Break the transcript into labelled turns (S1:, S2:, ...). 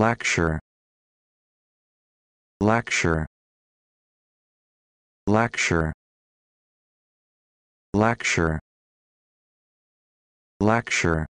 S1: lecture lecture lecture lecture lecture